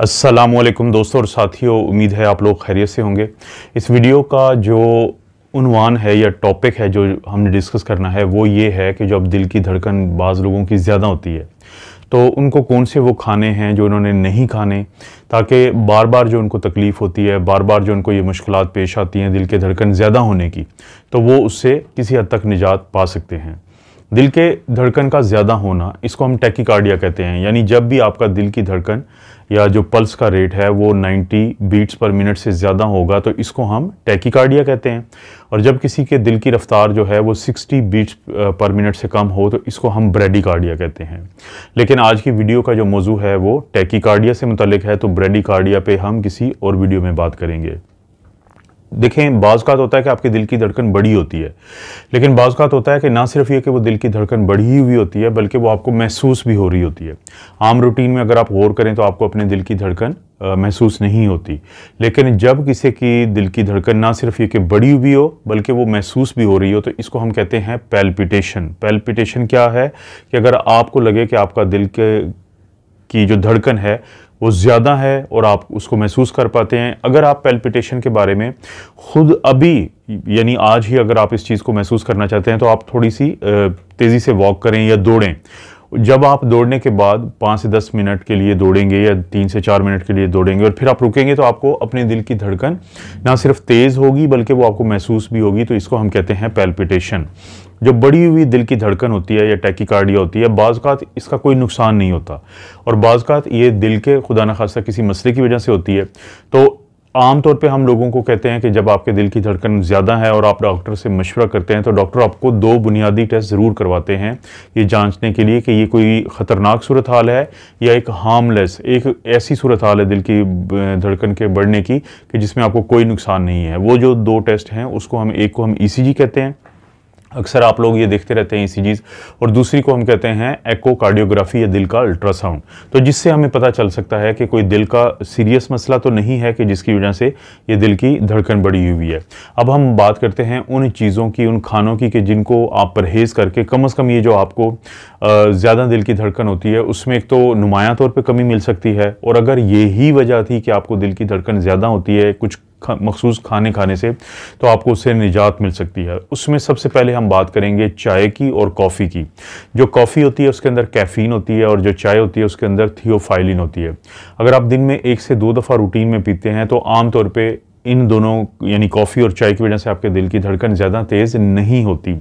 असलम दोस्तों और साथियों उम्मीद है आप लोग खैरियत से होंगे इस वीडियो का जो उनवान है या टॉपिक है जो हमने डिस्कस करना है वो ये है कि जब दिल की धड़कन बाज़ लोगों की ज़्यादा होती है तो उनको कौन से वो खाने हैं जो उन्होंने नहीं खाने ताकि बार बार जो उनको तकलीफ़ होती है बार बार जो उनको ये मुश्किल पेश आती हैं दिल के धड़कन ज़्यादा होने की तो वो उससे किसी हद तक निजात पा सकते हैं दिल के धड़कन का ज़्यादा होना इसको हम टैकीकार्डिया कहते हैं यानी जब भी आपका दिल की धड़कन या जो पल्स का रेट है वो 90 बीट्स पर मिनट से ज़्यादा होगा तो इसको हम टैकीकार्डिया कहते हैं और जब किसी के दिल की रफ्तार जो है वो 60 बीट्स पर मिनट से कम हो तो इसको हम ब्रेडिकार्डिया कहते हैं लेकिन आज की वीडियो का जो मौजू है वो टैकीकार्डिया से मुतलिक है तो ब्रेडिकार्डिया पर हम किसी और वीडियो में बात करेंगे देखें बाज़ात तो होता है कि आपके दिल की धड़कन बड़ी होती है लेकिन बाज़ात तो होता है कि ना सिर्फ ये कि वो दिल की धड़कन बढ़ी हुई होती है बल्कि वो आपको महसूस भी हो रही होती है आम रूटीन में अगर आप गौर करें तो आपको अपने दिल की धड़कन महसूस नहीं होती लेकिन जब किसी की दिल की धड़कन ना सिर्फ ये कि बढ़ी हुई हो बल्कि वो महसूस भी हो रही हो तो इसको हम कहते हैं पैल्पिटेशन पैल्पिटेशन क्या है कि अगर आपको लगे कि आपका दिल के की जो धड़कन है वो ज़्यादा है और आप उसको महसूस कर पाते हैं अगर आप पेल्पिटेशन के बारे में ख़ुद अभी यानी आज ही अगर आप इस चीज़ को महसूस करना चाहते हैं तो आप थोड़ी सी तेज़ी से वॉक करें या दौड़ें जब आप दौड़ने के बाद पाँच से दस मिनट के लिए दौड़ेंगे या तीन से चार मिनट के लिए दौड़ेंगे और फिर आप रुकेंगे तो आपको अपने दिल की धड़कन ना सिर्फ तेज़ होगी बल्कि वो आपको महसूस भी होगी तो इसको हम कहते हैं पैल्पिटेशन जो बढ़ी हुई दिल की धड़कन होती है या कार्डिया होती है का इसका कोई नुकसान नहीं होता और बाज़ात ये दिल के खुदा न खासा किसी मसले की वजह से होती है तो आमतौर पे हम लोगों को कहते हैं कि जब आपके दिल की धड़कन ज़्यादा है और आप डॉक्टर से मशवरा करते हैं तो डॉक्टर आपको दो बुनियादी टेस्ट ज़रूर करवाते हैं ये जांचने के लिए कि ये कोई ख़तरनाक सूरत हाल है या एक हार्मलेस एक ऐसी सूरत हाल है दिल की धड़कन के बढ़ने की कि जिसमें आपको कोई नुकसान नहीं है वो जो दो टेस्ट हैं उसको हम एक को हम ई e कहते हैं अक्सर आप लोग ये देखते रहते हैं ई और दूसरी को हम कहते हैं एको कार्डियोग्राफी या दिल का अल्ट्रासाउंड तो जिससे हमें पता चल सकता है कि कोई दिल का सीरियस मसला तो नहीं है कि जिसकी वजह से ये दिल की धड़कन बढ़ी हुई है अब हम बात करते हैं उन चीज़ों की उन खानों की कि जिनको आप परहेज़ करके कम अज़ कम ये जो आपको ज़्यादा दिल की धड़कन होती है उसमें एक तो नुमाया तौर पर कमी मिल सकती है और अगर यही वजह थी कि आपको दिल की धड़कन ज़्यादा होती है कुछ खा, मखसूस खाने खाने से तो आपको उससे निजात मिल सकती है उसमें सबसे पहले हम बात करेंगे चाय की और कॉफ़ी की जो कॉफ़ी होती है उसके अंदर कैफ़ीन होती है और जो चाय होती है उसके अंदर थियोफाइलिन होती है अगर आप दिन में एक से दो दफ़ा रूटीन में पीते हैं तो आमतौर पर इन दोनों यानी कॉफ़ी और चाय की वजह से आपके दिल की धड़कन ज़्यादा तेज़ नहीं होती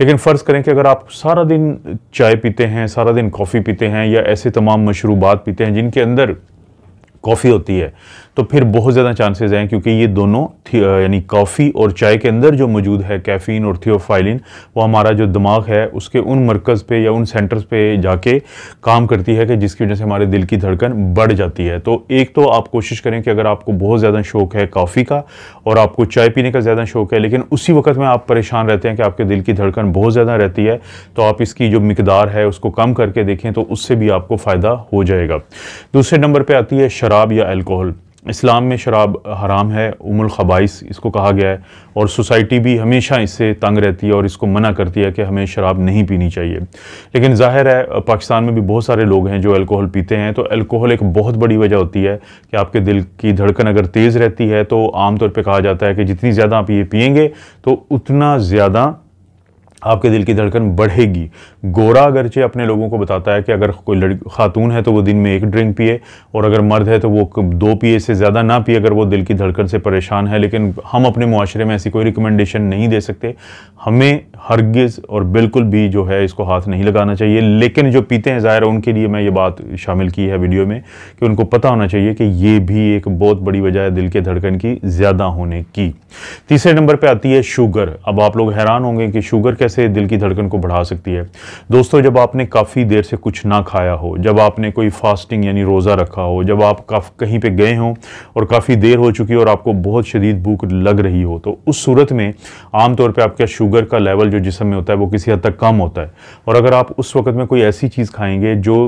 लेकिन फ़र्ज़ करें कि अगर आप सारा दिन चाय पीते हैं सारा दिन कॉफ़ी पीते हैं या ऐसे तमाम मशरूबात पीते हैं जिनके अंदर कॉफ़ी होती है तो फिर बहुत ज़्यादा चांसेस हैं क्योंकि ये दोनों यानी कॉफ़ी और चाय के अंदर जो मौजूद है कैफ़ीन और थियोफाइलिन वो हमारा जो दिमाग है उसके उन मरकज़ पे या उन सेंटर्स पे जाके काम करती है कि जिसकी वजह से हमारे दिल की धड़कन बढ़ जाती है तो एक तो आप कोशिश करें कि अगर आपको बहुत ज़्यादा शौक़ है कॉफ़ी का और आपको चाय पीने का ज़्यादा शौक़ है लेकिन उसी वक्त में आप परेशान रहते हैं कि आपके दिल की धड़कन बहुत ज़्यादा रहती है तो आप इसकी जो मकदार है उसको कम करके देखें तो उससे भी आपको फ़ायदा हो जाएगा दूसरे नंबर पर आती है शराब या अल्कोहल इस्लाम में शराब हराम है उमुल ख़बाइस इसको कहा गया है और सोसाइटी भी हमेशा इससे तंग रहती है और इसको मना करती है कि हमें शराब नहीं पीनी चाहिए लेकिन जाहिर है पाकिस्तान में भी बहुत सारे लोग हैं जो अल्कोहल पीते हैं तो अल्कोहल एक बहुत बड़ी वजह होती है कि आपके दिल की धड़कन अगर तेज़ रहती है तो आमतौर पर कहा जाता है कि जितनी ज़्यादा आप ये पियेंगे तो उतना ज़्यादा आपके दिल की धड़कन बढ़ेगी गोरा अगरचे अपने लोगों को बताता है कि अगर कोई लड़की खातून है तो वो दिन में एक ड्रिंक पिए और अगर मर्द है तो वो दो पिए से ज़्यादा ना पिए अगर वो दिल की धड़कन से परेशान है लेकिन हम अपने माशरे में ऐसी कोई रिकमेंडेशन नहीं दे सकते हमें हरगिज़ और बिल्कुल भी जो है इसको हाथ नहीं लगाना चाहिए लेकिन जो पीते हैं ज़ाहिर उनके लिए मैं ये बात शामिल की है वीडियो में कि उनको पता होना चाहिए कि ये भी एक बहुत बड़ी वजह है दिल के धड़कन की ज़्यादा होने की तीसरे नंबर पर आती है शुगर अब आप लोग हैरान होंगे कि शुगर कैसे कैसे दिल की धड़कन को बढ़ा सकती है दोस्तों जब आपने काफ़ी देर से कुछ ना खाया हो जब आपने कोई फास्टिंग यानी रोज़ा रखा हो जब आप कहीं पे गए हों और काफ़ी देर हो चुकी हो और आपको बहुत शदीद भूख लग रही हो तो उस सूरत में आमतौर पर आपका शुगर का लेवल जो जिसम में होता है वो किसी हद तक कम होता है और अगर आप उस वक्त में कोई ऐसी चीज़ खाएँगे जो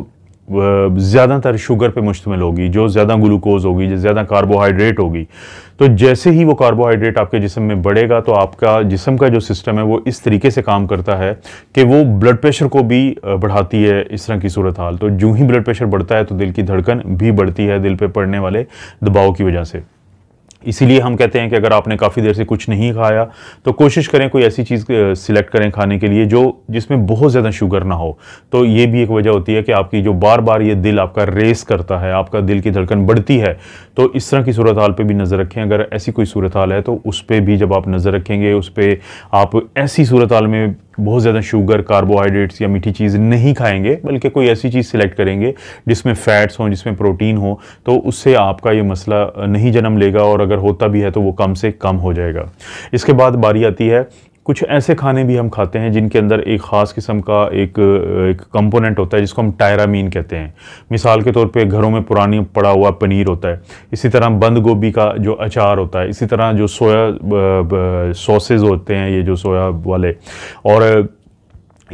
ज़्यादातर शुगर पे मुश्तमिल होगी जो ज़्यादा ग्लूकोज होगी जो ज़्यादा कार्बोहाइड्रेट होगी तो जैसे ही वो कार्बोहाइड्रेट आपके जिसम में बढ़ेगा तो आपका जिसम का जो सिस्टम है वो इस तरीके से काम करता है कि वो ब्लड प्रेशर को भी बढ़ाती है इस तरह की सूरत हाल तो जूँ ही ब्लड प्रेशर बढ़ता है तो दिल की धड़कन भी बढ़ती है दिल पर पड़ने वाले दबाव की वजह से इसीलिए हम कहते हैं कि अगर आपने काफ़ी देर से कुछ नहीं खाया तो कोशिश करें कोई ऐसी चीज़ सिलेक्ट करें खाने के लिए जो जिसमें बहुत ज़्यादा शुगर ना हो तो ये भी एक वजह होती है कि आपकी जो बार बार ये दिल आपका रेस करता है आपका दिल की धड़कन बढ़ती है तो इस तरह की सूरत हाल पर भी नज़र रखें अगर ऐसी कोई सूरत हाल है तो उस पर भी जब आप नज़र रखेंगे उस पर आप ऐसी सूरत हाल में बहुत ज़्यादा शुगर कार्बोहाइड्रेट्स या मीठी चीज़ नहीं खाएंगे बल्कि कोई ऐसी चीज़ सिलेक्ट करेंगे जिसमें फ़ैट्स हों जिसमें प्रोटीन हो तो उससे आपका ये मसला नहीं जन्म लेगा और अगर होता भी है तो वो कम से कम हो जाएगा इसके बाद बारी आती है कुछ ऐसे खाने भी हम खाते हैं जिनके अंदर एक ख़ास किस्म का एक एक कंपोनेंट होता है जिसको हम टायरामीन कहते हैं मिसाल के तौर पे घरों में पुरानी पड़ा हुआ पनीर होता है इसी तरह बंद गोभी का जो अचार होता है इसी तरह जो सोया सॉसेज होते हैं ये जो सोया वाले और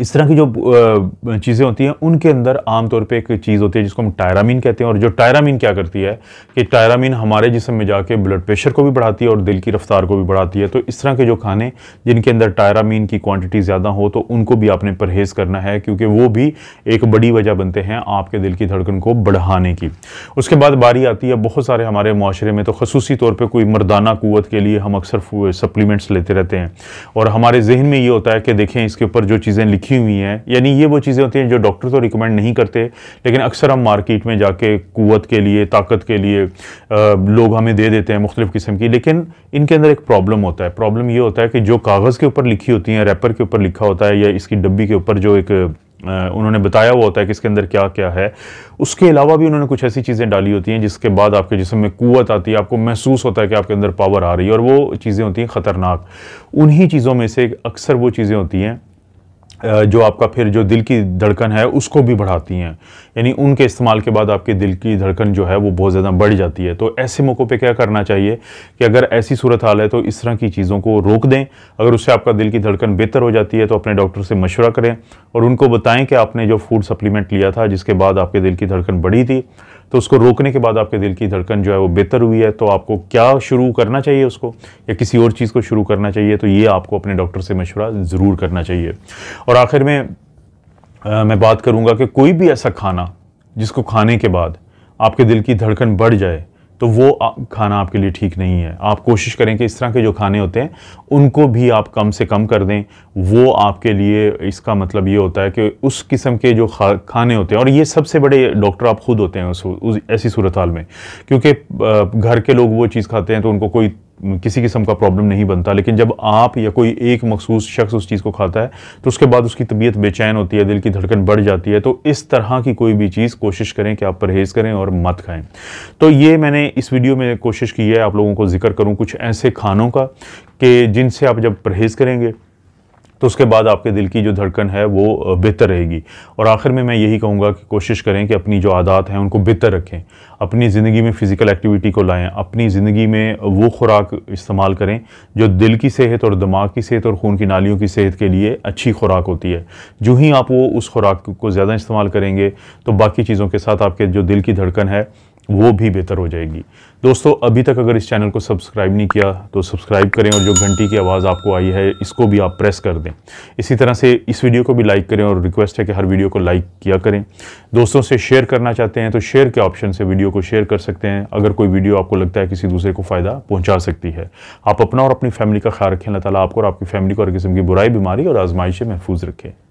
इस तरह की जो चीज़ें होती हैं उनके अंदर आमतौर पे एक चीज़ होती है जिसको हम टायरामीन कहते हैं और जो टायरामीन क्या करती है कि टायरामीन हमारे जिसम में जाके ब्लड प्रेशर को भी बढ़ाती है और दिल की रफ्तार को भी बढ़ाती है तो इस तरह के जो खाने जिनके अंदर टायरामीन की क्वांटिटी ज़्यादा हो तो उनको भी आपने परहेज़ करना है क्योंकि वो भी एक बड़ी वजह बनते हैं आपके दिल की धड़कन को बढ़ाने की उसके बाद बारी आती है बहुत सारे हमारे माशरे में तो खसूसी तौर पर कोई मरदाना क़वत के लिए हम अक्सर सप्लीमेंट्स लेते रहते हैं और हमारे जहन में ये होता है कि देखें इसके ऊपर जो चीज़ें लिखी लिखी हुई हैं यानी ये वो चीज़ें होती हैं जो डॉक्टर तो रिकमेंड नहीं करते लेकिन अक्सर हम मार्केट में जाके कुत के लिए ताकत के लिए आ, लोग हमें दे देते हैं मुख्तलिफ़ किस्म की लेकिन इनके अंदर एक प्रॉब्लम होता है प्रॉब्लम ये होता है कि जो कागज़ के ऊपर लिखी होती हैं रैपर के ऊपर लिखा होता है या इसकी डब्बी के ऊपर जो एक उन्होंने बताया हुआ होता है कि इसके अंदर क्या क्या है उसके अलावा भी उन्होंने कुछ ऐसी चीज़ें डाली होती हैं जिसके बाद आपके जिसम में कुत आती है आपको महसूस होता है कि आपके अंदर पावर आ रही है और वो चीज़ें होती हैं ख़तरनाक उन्हीं चीज़ों में से अक्सर वो चीज़ें होती हैं जो आपका फिर जो दिल की धड़कन है उसको भी बढ़ाती हैं यानी उनके इस्तेमाल के बाद आपके दिल की धड़कन जो है वो बहुत ज़्यादा बढ़ जाती है तो ऐसे मौक़ों पे क्या करना चाहिए कि अगर ऐसी सूरत हाल है तो इस तरह की चीज़ों को रोक दें अगर उससे आपका दिल की धड़कन बेहतर हो जाती है तो अपने डॉक्टर से मशवरा करें और उनको बताएँ कि आपने जो फूड सप्लीमेंट लिया था जिसके बाद आपके दिल की धड़कन बढ़ी थी तो उसको रोकने के बाद आपके दिल की धड़कन जो है वो बेहतर हुई है तो आपको क्या शुरू करना चाहिए उसको या किसी और चीज़ को शुरू करना चाहिए तो ये आपको अपने डॉक्टर से मशवरा ज़रूर करना चाहिए और आखिर में आ, मैं बात करूँगा कि कोई भी ऐसा खाना जिसको खाने के बाद आपके दिल की धड़कन बढ़ जाए तो वो खाना आपके लिए ठीक नहीं है आप कोशिश करें कि इस तरह के जो खाने होते हैं उनको भी आप कम से कम कर दें वो आपके लिए इसका मतलब ये होता है कि उस किस्म के जो खा खाने होते हैं और ये सबसे बड़े डॉक्टर आप खुद होते हैं उस ऐसी सूरत हाल में क्योंकि घर के लोग वो चीज़ खाते हैं तो उनको कोई किसी किस्म का प्रॉब्लम नहीं बनता लेकिन जब आप या कोई एक मखसूस शख्स उस चीज़ को खाता है तो उसके बाद उसकी तबीयत बेचैन होती है दिल की धड़कन बढ़ जाती है तो इस तरह की कोई भी चीज़ कोशिश करें कि आप परहेज़ करें और मत खाएं तो ये मैंने इस वीडियो में कोशिश की है आप लोगों को जिक्र करूँ कुछ ऐसे खानों का कि जिनसे आप जब परहेज़ करेंगे तो उसके बाद आपके दिल की जो धड़कन है वो बेहतर रहेगी और आखिर में मैं यही कहूँगा कि कोशिश करें कि अपनी जो आदत हैं उनको बेहतर रखें अपनी ज़िंदगी में फ़िज़िकल एक्टिविटी को लाएँ अपनी ज़िंदगी में वो खुराक इस्तेमाल करें जो दिल की सेहत और दिमाग की सेहत और खून की नालियों की सेहत के लिए अच्छी खुराक होती है जो ही आप वो उस खुराक को ज़्यादा इस्तेमाल करेंगे तो बाकी चीज़ों के साथ आपके जो दिल की धड़कन है वो भी बेहतर हो जाएगी दोस्तों अभी तक अगर इस चैनल को सब्सक्राइब नहीं किया तो सब्सक्राइब करें और जो घंटी की आवाज़ आपको आई है इसको भी आप प्रेस कर दें इसी तरह से इस वीडियो को भी लाइक करें और रिक्वेस्ट है कि हर वीडियो को लाइक किया करें दोस्तों से शेयर करना चाहते हैं तो शेयर के ऑप्शन से वीडियो को शेयर कर सकते हैं अगर कोई वीडियो आपको लगता है किसी दूसरे को फ़ायदा पहुँचा सकती है आप अपना और अपनी फैमिली का ख्याल रखें अल्लाह ताली आपको और आपकी फैमिली को हर किस्म की बुराई बीमारी और आज़माइशें महफूज रखें